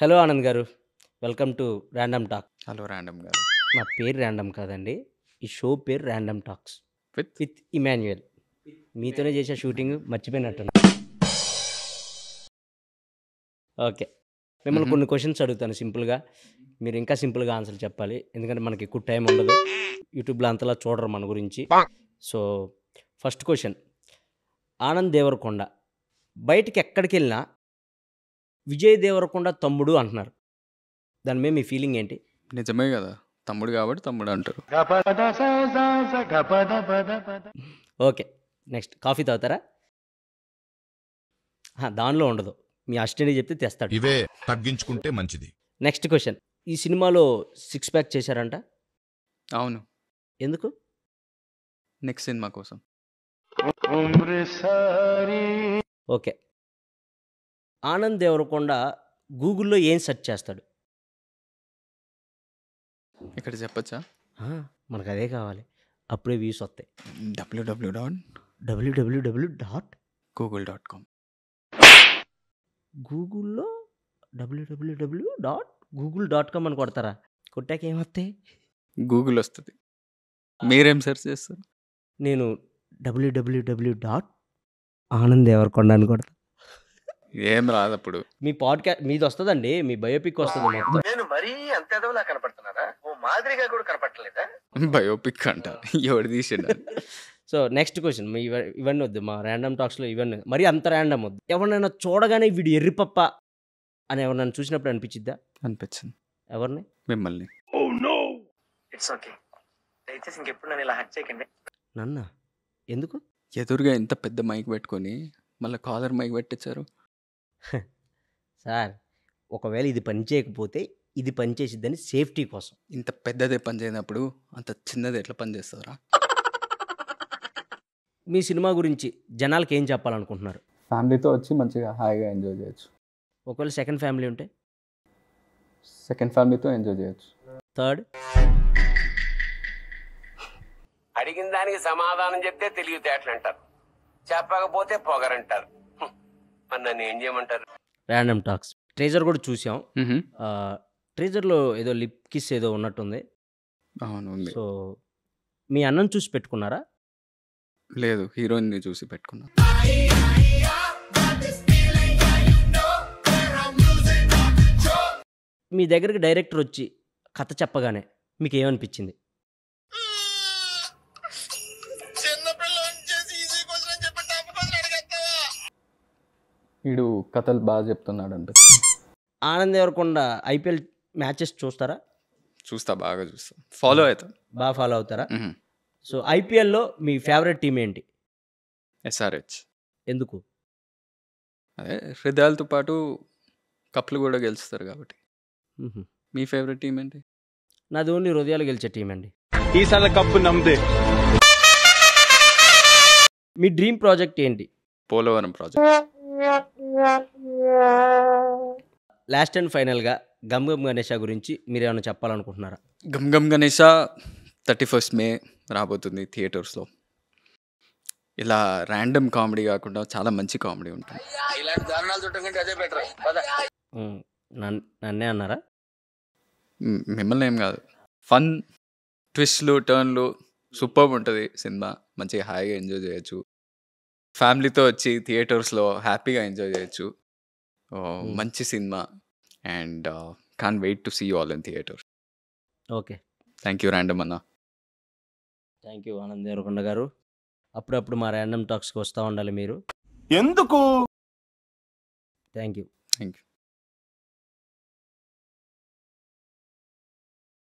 hello Anand గారు welcome to random talk hello random గారు నా పేరు ర్యాండమ్ కాదండి ఈ షో పేరు random talks with with Emmanuel మీతోనే చేసే షూటింగ్ మర్చిపోయినట్టున్నా ఓకే మిమ్మల్ని కొన్ని క్వశ్చన్స్ అడుగుతాను సింపుల్గా మీరు ఇంకా సింపుల్గా ఆన్సర్ చెప్పాలి ఎందుకంటే మనకి ఎక్కువ టైం ఉండదు యూట్యూబ్లో అంతలా చూడరు మన గురించి so first question Anand Deverakonda బయటికి ఎక్కడికి వెళ్ళినా విజయ్ దేవరకొండ తమ్ముడు అంటున్నారు దాని మీద మీ ఫీలింగ్ ఏంటి నిజమే కదా తమ్ముడు కాబట్టి తమ్ముడు అంటారు ఓకే నెక్స్ట్ కాఫీ తాగుతారా దానిలో ఉండదు మీ అష్టని చెప్తే తెస్తాడు ఇవే తగ్గించుకుంటే మంచిది నెక్స్ట్ క్వశ్చన్ ఈ సినిమాలో సిక్స్ ప్యాక్ చేశారంట అవును ఎందుకు నెక్స్ట్ సినిమా కోసం ఓకే ఆనంద్ దేవరకొండ గూగుల్లో ఏం సెర్చ్ చేస్తాడు ఇక్కడ చెప్పచ్చా మనకు అదే కావాలి అప్పుడే వ్యూస్ వస్తాయి W W dot W W W dot Google dot com గూగుల్లో W W W dot Google dot com అని కొడతారా కొట్టాక ఏమొస్తాయి గూగుల్ వస్తుంది మీరేం సెర్చ్ చేస్తారు నేను డబ్ల్యూడబ్ల్యూడబ్ల్యూ డాట్ ఆనంద్ ఎవరికొండ అని కొడతాను ఏం రాదు అప్పుడు మీ పాడ్కాస్ట్ మీది వస్తుందండి మీ బయోపిక్ వస్తుంది నేను మరీ అంత ఎదవలా కనపడుతున్నానా ఓ మాదిరిగా కూడా కనపడలేదా బయోపిక్ అంట ఎవరు తీసిండు సో నెక్స్ట్ క్వశ్చన్ మీ ఇవన్నీ వద్దు మా ర్యాండమ్ టాక్స్లో ఇవన్నీ మరీ అంత ర్యాండమ్ వద్దు ఎవరినైనా చూడగానే వీడు ఎర్రిపప్ప అని ఎవరినైనా చూసినప్పుడు అనిపించిద్దా అనిపించింది ఎవరిని మిమ్మల్ని ఇట్స్ oh, ఓకే దయచేసి ఇంకెప్పుడు నన్ను ఇలా చేయకండి నన్న ఎందుకు ఎదురుగా ఎంత పెద్ద మైక్ పెట్టుకొని మళ్ళీ కాలర్ మైక్ పెట్టించారు సార్ ఒకవేళ ఇది పని చేయకపోతే ఇది పనిచేసిద్దని సేఫ్టీ కోసం ఇంత పెద్దదే పని చేయనప్పుడు అంత చిన్నది ఎట్లా పని చేస్తారా మీ సినిమా గురించి జనాలకి ఏం చెప్పాలనుకుంటున్నారు ఫ్యామిలీతో వచ్చి మంచిగా హాయిగా ఎంజాయ్ చేయొచ్చు ఒకవేళ సెకండ్ ఫ్యామిలీ ఉంటే సెకండ్ ఫ్యామిలీతో ఎంజాయ్ చేయొచ్చు థర్డ్ అడిగిన దానికి సమాధానం చెప్తే తెలివితేటలు అంటారు చెప్పకపోతే పొగరంటారు నన్ను ఏం చేయమంటారు ర్యాండమ్ టాక్స్ ట్రేజర్ కూడా చూసాం ట్రేజర్లో ఏదో లిప్ కిస్ ఏదో ఉన్నట్టుంది అవును సో మీ అన్నం చూసి పెట్టుకున్నారా లేదు హీరోయిన్ని చూసి పెట్టుకున్నా మీ దగ్గరికి డైరెక్టర్ వచ్చి కథ చెప్పగానే మీకు ఏమనిపించింది వీడు కథలు బాగా చెప్తున్నాడు అనిపిస్తుంది ఆనంద్ ఎవరకొండ ఐపీఎల్ మ్యాచెస్ చూస్తారా చూస్తా బాగా చూస్తా ఫాలో అవుతా బాగా ఫాలో అవుతారా సో ఐపీఎల్లో మీ ఫేవరెట్ టీం ఏంటి ఎస్ఆర్హెచ్ ఎందుకు అదే హృదయాలతో పాటు కప్లు కూడా గెలుస్తారు కాబట్టి మీ ఫేవరెట్ టీం ఏంటి నాది ఓన్లీ హృదయాలు గెలిచే టీం అండి ఈసారి కప్పు నమ్మదే మీ డ్రీమ్ ప్రాజెక్ట్ ఏంటి పోలవరం ప్రాజెక్ట్ లాస్ట్ అండ్ ఫైనల్గా గమ్ గమ్ గణేష గురించి మీరు ఏమైనా చెప్పాలనుకుంటున్నారా Gam Gam Ganesha thirty first May రాబోతుంది థియేటర్స్లో ఇలా ర్యాండమ్ కామెడీ కాకుండా చాలా మంచి కామెడీ ఉంటుంది నన్నే అన్నారా మిమ్మల్ని ఏం కాదు ఫన్ ట్విస్ట్లు టర్న్లు సూపర్ ఉంటుంది సినిమా మంచిగా హాయిగా ఎంజాయ్ చేయొచ్చు ఫ్యామిలీతో వచ్చి థియేటర్స్లో హ్యాపీగా ఎంజాయ్ చేయొచ్చు మంచి cinema and can't wait to see all in theatre okay thank you random అన్న థ్యాంక్ యూ ఆనంద్ దేవరకొండ గారు అప్పుడప్పుడు మా ర్యాండమ్ టాక్స్కి వస్తూ ఉండాలి మీరు ఎందుకు థ్యాంక్ యూ థ్యాంక్ యూ